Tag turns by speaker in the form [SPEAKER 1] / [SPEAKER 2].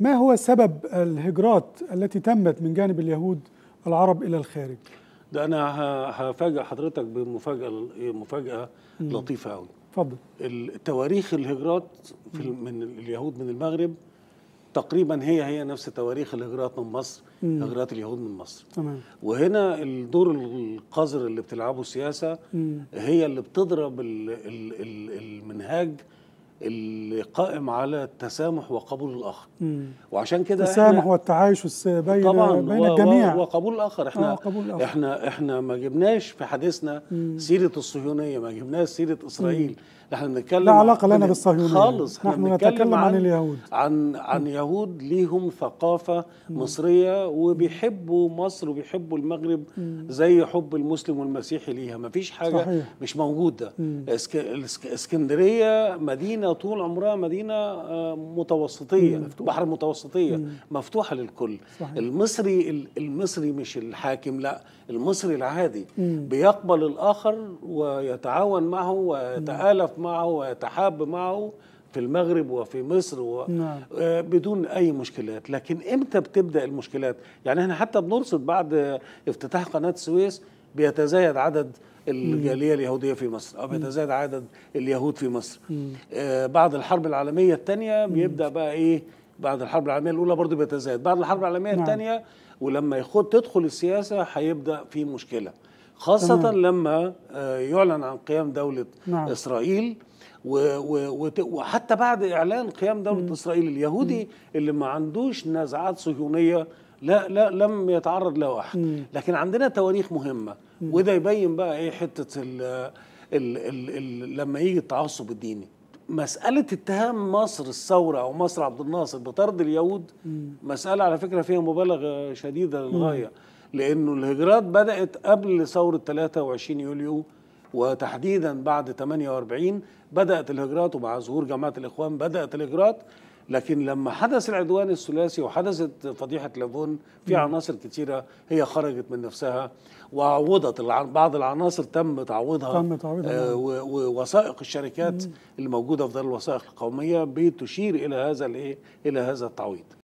[SPEAKER 1] ما هو سبب الهجرات التي تمت من جانب اليهود العرب الى الخارج؟ ده انا هفاجئ حضرتك بمفاجاه مفاجاه لطيفه قوي. اتفضل. تواريخ الهجرات في من اليهود من المغرب تقريبا هي هي نفس تواريخ الهجرات من مصر مم. هجرات اليهود من مصر تمام. وهنا الدور القذر اللي بتلعبه السياسه مم. هي اللي بتضرب الـ الـ الـ المنهاج اللي قائم على التسامح وقبول الاخر مم. وعشان كده التسامح والتعايش بين طبعا بين الجميع وقبول الاخر احنا آه قبول الآخر. احنا احنا ما جبناش في حديثنا مم. سيره الصهيونيه ما جبناش سيره اسرائيل مم. احنا بنتكلم لا علاقه لنا بالصهيونيه خالص احنا نحن نتكلم عن, عن اليهود عن عن يهود ليهم ثقافه مم. مصريه وبيحبوا مصر وبيحبوا المغرب مم. زي حب المسلم والمسيحي ليها ما فيش حاجه صحيح. مش موجوده اسك... الاسكندريه مدينه طول عمرها مدينه آه، متوسطيه مفتوح. بحر متوسطيه مم. مفتوحه للكل صحيح. المصري المصري مش الحاكم لا المصري العادي مم. بيقبل الاخر ويتعاون معه ويتالف معه ويتحاب معه في المغرب وفي مصر و... نعم. آه، بدون اي مشكلات لكن امتى بتبدا المشكلات يعني احنا حتى بنرصد بعد افتتاح قناه السويس بيتزايد عدد الجاليه اليهوديه في مصر او بيتزايد عدد اليهود في مصر آه بعد الحرب العالميه الثانيه بيبدا بقى ايه بعد الحرب العالميه الاولى برضه بيتزايد بعد الحرب العالميه نعم. الثانيه ولما يخد تدخل السياسه هيبدا في مشكله خاصه تمام. لما آه يعلن عن قيام دوله نعم. اسرائيل و و وحتى بعد اعلان قيام دوله مم. اسرائيل اليهودي مم. اللي ما عندوش نزعات صهيونيه لا لا لم يتعرض احد لكن عندنا تواريخ مهمه وده يبين بقى ايه حته الـ الـ الـ الـ لما يجي التعصب الديني مسألة اتهام مصر الثورة أو مصر عبد الناصر بطرد اليهود مسألة على فكرة فيها مبالغة شديدة للغاية لأنه الهجرات بدأت قبل ثورة 23 يوليو وتحديدا بعد 48 بدأت الهجرات ومع ظهور جماعة الإخوان بدأت الهجرات لكن لما حدث العدوان الثلاثي وحدثت فضيحة لافون في عناصر كثيره هي خرجت من نفسها وعوضت بعض العناصر تم تعويضها تم تعويضها آه ووثائق الشركات مم. الموجودة في دار الوثائق القومية بتشير إلى هذا الإيه إلى هذا التعويض